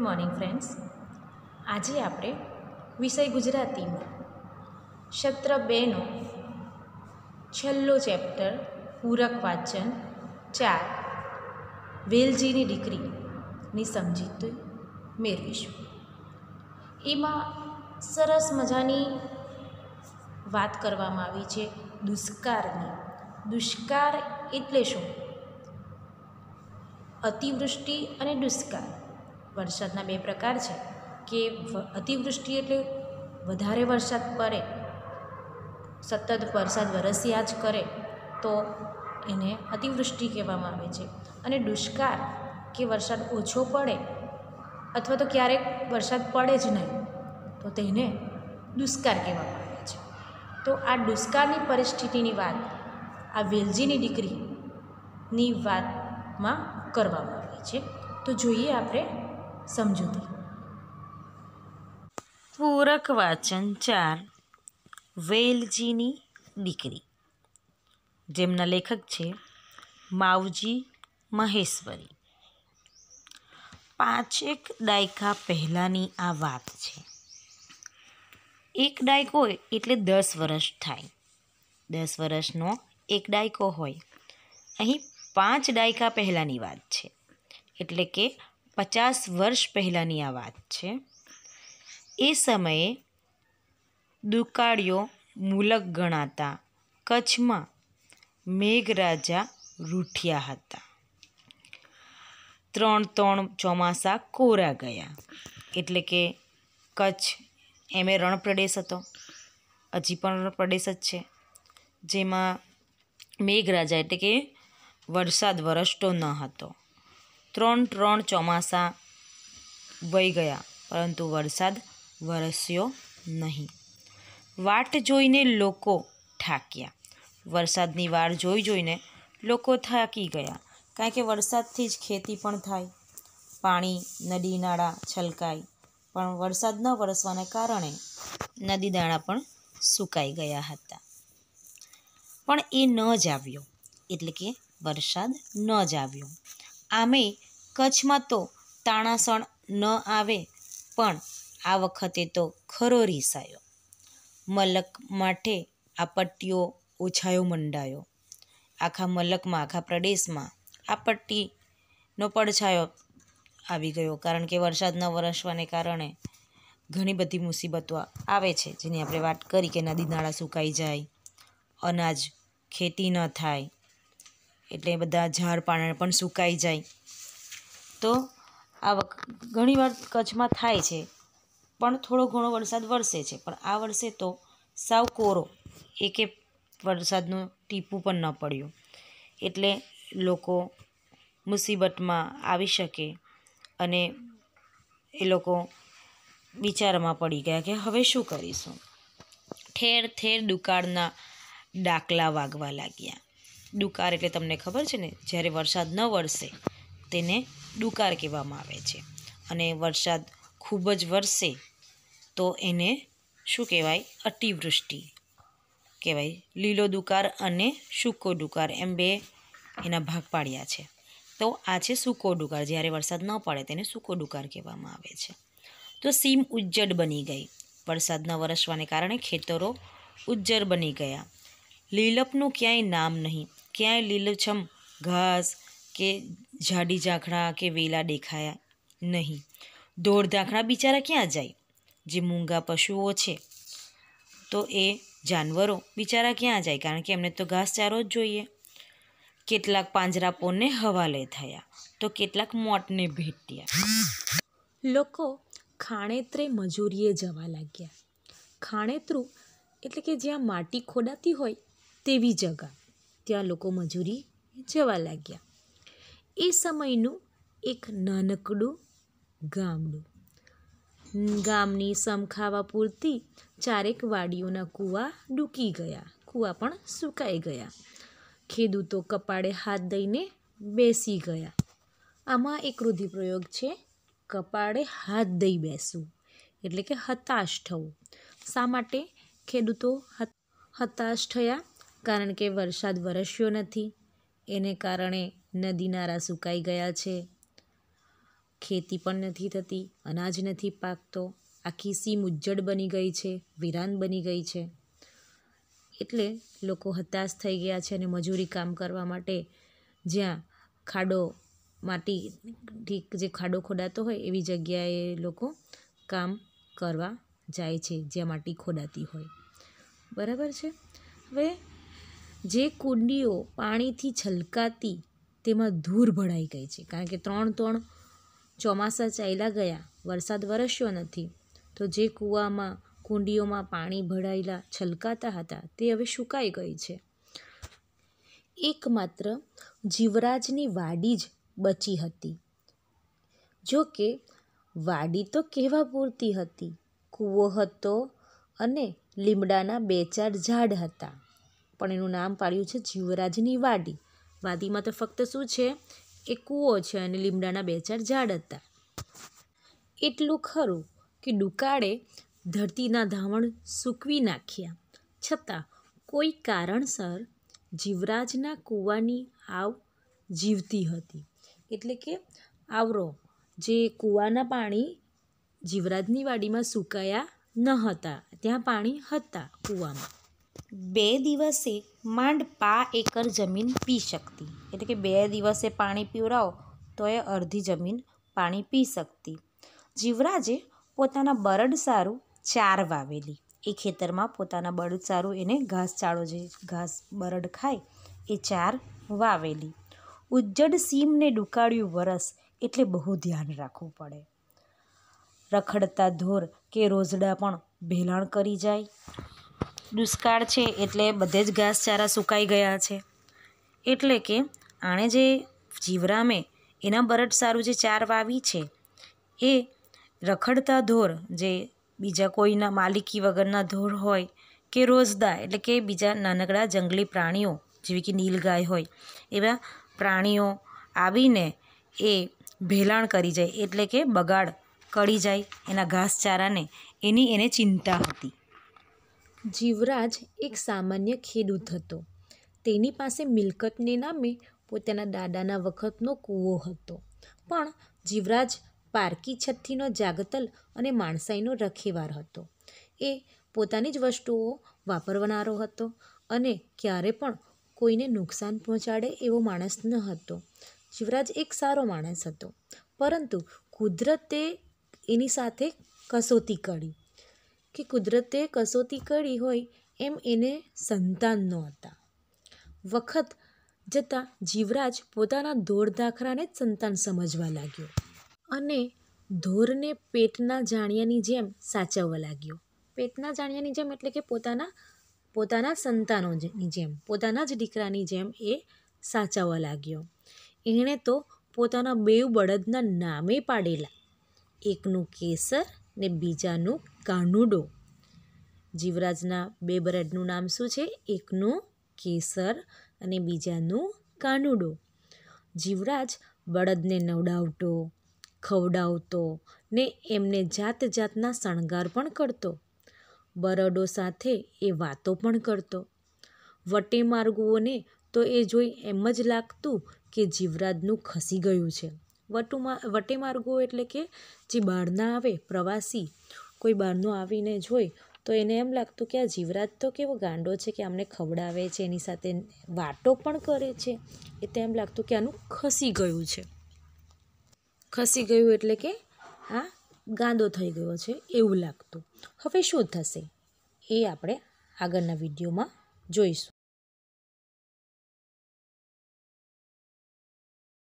good morning friends આજે આપણે વિષય ગુજરાતીમાં સત્ર બેનો છેલ્લો ચેપ્ટર પૂરક વાંચન ચાર વેલજીની દીકરીની સમજીતી મેળવીશું એમાં સરસ મજાની વાત કરવામાં આવી છે દુષ્કાળની દુષ્કાળ એટલે શું અતિવૃષ્ટિ અને દુષ્કાળ વરસાદના બે પ્રકાર છે કે અતિવૃષ્ટિ એટલે વધારે વરસાદ પડે સતત વરસાદ વરસ્યા જ કરે તો એને અતિવૃષ્ટિ કહેવામાં આવે છે અને દુષ્કાળ કે વરસાદ ઓછો પડે અથવા તો ક્યારેક વરસાદ પડે જ નહીં તો તેને દુષ્કાર કહેવામાં આવે છે તો આ દુષ્કાળની પરિસ્થિતિની વાત આ વેલજીની દીકરીની વાતમાં કરવામાં આવે છે તો જોઈએ આપણે સમજૂતી પૂરક વાચન ચાર વેલજીની દીકરી જેમના લેખક છે માવજી મહેશ્વરી પાંચેક દાયકા પહેલાંની આ વાત છે એક ડાયકો એટલે દસ વર્ષ થાય દસ વર્ષનો એક ડાયકો હોય અહીં પાંચ દાયકા પહેલાંની વાત છે એટલે કે પચાસ વર્ષ પહેલાંની આ વાત છે એ સમયે દુકાળીઓ મૂલક ગણાતા કચ્છમાં મેઘરાજા રૂઠ્યા હતા ત્રણ ત્રણ ચોમાસા કોરા ગયા એટલે કે કચ્છ એમ રણપ્રદેશ હતો હજી પણ રણપ્રદેશ જ છે જેમાં મેઘરાજા એટલે કે વરસાદ વરસતો ન હતો ત્રણ ત્રણ ચોમાસા વહી ગયા પરંતુ વરસાદ વરસ્યો નહીં વાટ જોઈને લોકો થાક્યા વરસાદની વાર જોઈ જોઈને લોકો થાકી ગયા કારણ કે વરસાદથી જ ખેતી પણ થાય પાણી નદી નાળા છલકાય પણ વરસાદ ન વરસવાને કારણે નદી દાણા પણ સુકાઈ ગયા હતા પણ એ ન જ આવ્યો એટલે કે વરસાદ ન જ આવ્યો આમે કચ્છમાં તો તાણાસણ ન આવે પણ આ વખતે તો ખરો રીસાયો મલક માટે આ પટ્ટીઓ ઓછાયો મંડાયો આખા મલકમાં આખા પ્રદેશમાં આ પટ્ટીનો પડછાયો આવી ગયો કારણ કે વરસાદ ન વરસવાને કારણે ઘણી બધી મુસીબતો આવે છે જેની આપણે વાત કરી કે નદી નાળા સુકાઈ જાય અનાજ ખેતી ન થાય એટલે બધા ઝાડ પાણા પણ સુકાઈ જાય તો આ ઘણી વાર કચ્છમાં થાય છે પણ થોડો ઘણો વરસાદ વરસે છે પણ આ વર્ષે તો સાવ કોરો એકે વરસાદનું ટીપું પણ ન પડ્યું એટલે લોકો મુસીબતમાં આવી શકે અને એ લોકો વિચારમાં પડી ગયા કે હવે શું કરીશું ઠેર ઠેર દુકાળના ડાકલા વાગવા લાગ્યા દુકાળ એટલે તમને ખબર છે ને જ્યારે વરસાદ ન વરસે તેને ડુકાર કહેવામાં આવે છે અને વરસાદ ખૂબ જ વરસે તો એને શું કહેવાય અતિવૃષ્ટિ કહેવાય લીલો દુકાર અને સૂકો દુકાર એમ બે એના ભાગ પાડ્યા છે તો આ છે સૂકો ડુકાર જ્યારે વરસાદ ન પડે તેને સૂકો ડુકાર કહેવામાં આવે છે તો સીમ ઉજ્જડ બની ગઈ વરસાદના વરસવાને કારણે ખેતરો ઉજ્જડ બની ગયા લીલપનું ક્યાંય નામ નહીં ક્યાંય લીલછમ ઘાસ કે જાડી ઝાંખડા કે વેલા દેખાયા નહીં દોઢ ઝાંખડા બિચારા ક્યાં જાય જે મૂંગા પશુઓ છે તો એ જાનવરો બિચારા ક્યાં જાય કારણ કે એમને તો ઘાસચારો જ જોઈએ કેટલાક પાંજરાપોળને હવાલે થયા તો કેટલાક મોટને ભેટ્યા લોકો ખાણેતરે મજૂરીએ જવા લાગ્યા ખાણેતરું એટલે કે જ્યાં માટી ખોડાતી હોય તેવી જગા ત્યાં લોકો મજૂરી જવા લાગ્યા એ સમયનું એક નાનકડું ગામડું ગામની સમખાવા પૂરતી ચારેક વાડીઓના કૂવા ડૂકી ગયા કૂવા પણ સુકાઈ ગયા ખેડૂતો કપાળે હાથ દઈને બેસી ગયા આમાં એક રૂધિપ્રયોગ છે કપાળે હાથ દઈ બેસવું એટલે કે હતાશ થવું શા માટે ખેડૂતો હતાશ થયા કારણ કે વરસાદ વરસ્યો નથી એને કારણે નદી નાળા સુકાઈ ગયા છે ખેતી પણ નથી થતી અનાજ નથી પાકતો આખી સી મુજ્જડ બની ગઈ છે વિરાન બની ગઈ છે એટલે લોકો હતાશ થઈ ગયા છે અને મજૂરી કામ કરવા માટે જ્યાં ખાડો માટી ઠીક જે ખાડો ખોડાતો હોય એવી જગ્યાએ લોકો કામ કરવા જાય છે જ્યાં માટી ખોડાતી હોય બરાબર છે હવે જે કુંડીઓ પાણીથી છલકાતી તેમાં ધૂર ભળાઈ ગઈ છે કારણ કે ત્રણ ત્રણ ચોમાસા ચાલ્યા ગયા વરસાદ વરસ્યો નથી તો જે કૂવામાં કુંડીઓમાં પાણી ભરાયેલા છલકાતા હતા તે હવે સુકાઈ ગઈ છે એકમાત્ર જીવરાજની વાડી જ બચી હતી જો કે વાડી તો કહેવા પૂરતી હતી કૂવો હતો અને લીમડાના બે ચાર ઝાડ હતા પણ એનું નામ પાડ્યું છે જીવરાજની વાડી વાદીમાં તો ફક્ત શું છે એ કૂવો છે અને લીમડાના બે ચાર ઝાડ હતા એટલું ખરું કે ડુકાળે ધરતીના ધાવણ સૂકવી નાખ્યા છતાં કોઈ કારણસર જીવરાજના કૂવાની આવ જીવતી હતી એટલે કે આવરો જે કૂવાના પાણી જીવરાજની વાડીમાં સુકાયા ન હતા ત્યાં પાણી હતા કૂવામાં બે દિવસે માંડ પા એકર જમીન પી શકતી એટલે કે બે દિવસે પાણી પીવડાવો તો એ અડધી જમીન પાણી પી શકતી જીવરાજે પોતાના બરડ સારું ચાર વાવેલી એ ખેતરમાં પોતાના બરડ સારું એને ઘાસચાળો જે ઘાસ બરડ ખાય એ ચાર વાવેલી ઉજ્જડ સીમને ડુકાળ્યું વરસ એટલે બહુ ધ્યાન રાખવું પડે રખડતા ધોર કે રોઝડા પણ ભેલાણ કરી જાય દુષ્કાળ છે એટલે બધે જ ઘાસચારા સુકાઈ ગયા છે એટલે કે આણે જે જીવરામે એના બરડ સારું જે ચાર વાવી છે એ રખડતા ધોર જે બીજા કોઈના માલિકી વગરના ધોર હોય કે રોજદા એટલે કે બીજા નાનકડા જંગલી પ્રાણીઓ જેવી કે નીલગાય હોય એવા પ્રાણીઓ આવીને એ ભેલાણ કરી જાય એટલે કે બગાડ કરી જાય એના ઘાસચારાને એની એને ચિંતા હતી જીવરાજ એક સામાન્ય ખેડૂત હતો તેની પાસે મિલકતને નામે પોતાના દાદાના વખતનો કૂવો હતો પણ જીવરાજ પારકી છથ્થીનો જાગતલ અને માણસાઈનો રખેવાર હતો એ પોતાની જ વસ્તુઓ વાપરનારો હતો અને ક્યારે પણ કોઈને નુકસાન પહોંચાડે એવો માણસ ન હતો જીવરાજ એક સારો માણસ હતો પરંતુ કુદરતે એની સાથે કસોતી કરી કે કુદરતે કસોતી કરી હોય એમ એને સંતાન નહોતા વખત જતાં જીવરાજ પોતાના ધોર ધાખરાને જ સંતાન સમજવા લાગ્યો અને ધોરને પેટના જાણ્યાની જેમ સાચવવા લાગ્યો પેટના જાણ્યાની જેમ એટલે કે પોતાના પોતાના સંતાનોની જેમ પોતાના જ દીકરાની જેમ એ સાચવવા લાગ્યો એણે તો પોતાના બેઉ બળદના નામે પાડેલા એકનું કેસર ને બીજાનું કાનુડો જીવરાજના બે બ્રેડનું નામ શું છે એકનું કેસર અને બીજાનું કાનુડો જીવરાજ બળદને નવડાવતો ખવડાવતો ને એમને જાત જાતના શણગાર પણ કરતો બરડો સાથે એ વાતો પણ કરતો વટે માર્ગુઓને તો એ જોઈ એમ જ લાગતું કે જીવરાજનું ખસી ગયું છે વટુમાં માર્ગો એટલે કે જે બહારના આવે પ્રવાસી કોઈ બહારનું આવીને જોઈ તો એને એમ લાગતું કે આ જીવરાજ તો કેવો ગાંડો છે કે આમને ખવડાવે છે એની સાથે વાતો પણ કરે છે એ તો એમ લાગતું કે આનું ખસી ગયું છે ખસી ગયું એટલે કે આ ગાંદો થઈ ગયો છે એવું લાગતું હવે શું થશે એ આપણે આગળના વિડીયોમાં જોઈશું